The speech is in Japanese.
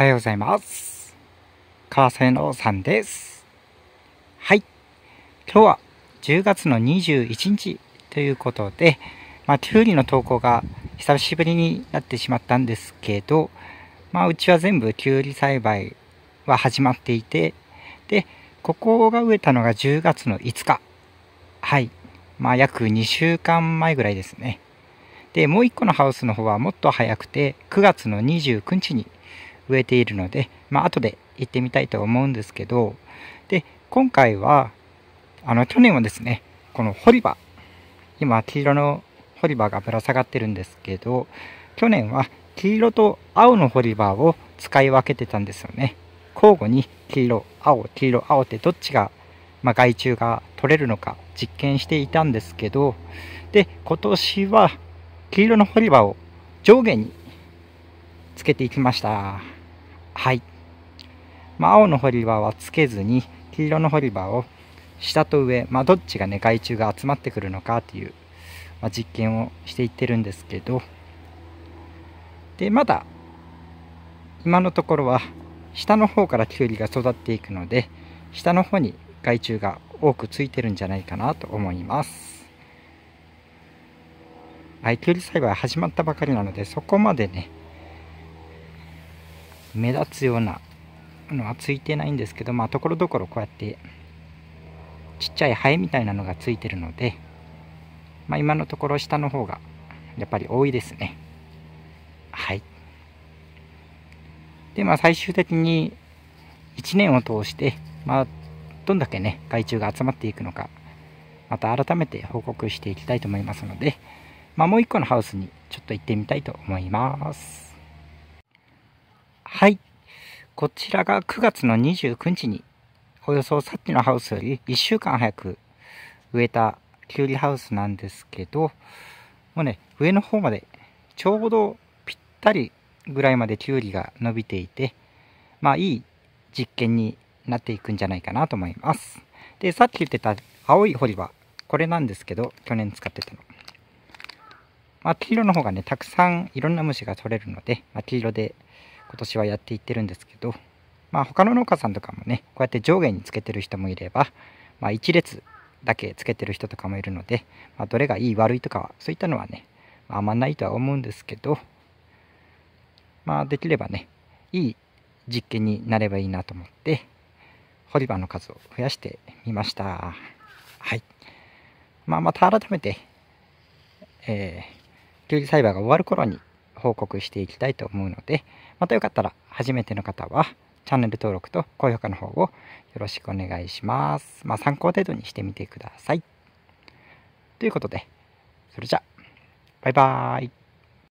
おはようございます。川瀬のさんです。はい。今日は10月の21日ということで、まあ、トゥーリの投稿が久しぶりになってしまったんですけど、まあ、うちは全部きゅうり栽培は始まっていて、で、ここが植えたのが10月の5日。はい。まあ、約2週間前ぐらいですね。で、もう1個のハウスの方はもっと早くて、9月の29日に植えているので、まあ、後で行ってみたいと思うんですけど、で、今回は、あの、去年はですね、この掘り場、今、黄色の掘り場がぶら下がってるんですけど、去年は黄色と青の掘り場を使い分けてたんですよね。交互に黄色、青、黄色、青ってどっちが、まあ、害虫が取れるのか実験していたんですけど、で、今年は黄色の掘り場を上下につけていきました。はい。まあ、青の掘り場はつけずに、黄色の掘り場を下と上、まあ、どっちがね、害虫が集まってくるのかっていう、まあ、実験をしていってるんですけど、で、まだ、今のところは、下の方からきゅうりが育っていくので、下の方に害虫が多くついてるんじゃないかなと思います。はい、きゅうり栽培始まったばかりなので、そこまでね、目立つようなのはついてないんですけどまあところどころこうやってちっちゃいハエみたいなのがついてるので、まあ、今のところ下の方がやっぱり多いですねはいでまあ最終的に1年を通してまあどんだけね害虫が集まっていくのかまた改めて報告していきたいと思いますので、まあ、もう一個のハウスにちょっと行ってみたいと思いますはい。こちらが9月の29日に、およそさっきのハウスより1週間早く植えたキュウリハウスなんですけど、もうね、上の方までちょうどぴったりぐらいまでキュウリが伸びていて、まあいい実験になっていくんじゃないかなと思います。で、さっき言ってた青い堀場、これなんですけど、去年使ってたの。まあ、黄色の方がね、たくさんいろんな虫が取れるので、まあ、黄色で今年はやっていってるんですけど、まあ、他の農家さんとかもねこうやって上下につけてる人もいれば、まあ、1列だけつけてる人とかもいるので、まあ、どれがいい悪いとかそういったのはね、まあ、あんまないとは思うんですけど、まあ、できればねいい実験になればいいなと思って掘り場の数を増やしてみました。はい。まあ、また改めて、えー、キュウ栽培が終わる頃に報告していきたいと思うので、またよかったら初めての方はチャンネル登録と高評価の方をよろしくお願いします。まあ、参考程度にしてみてください。ということで、それじゃバイバーイ。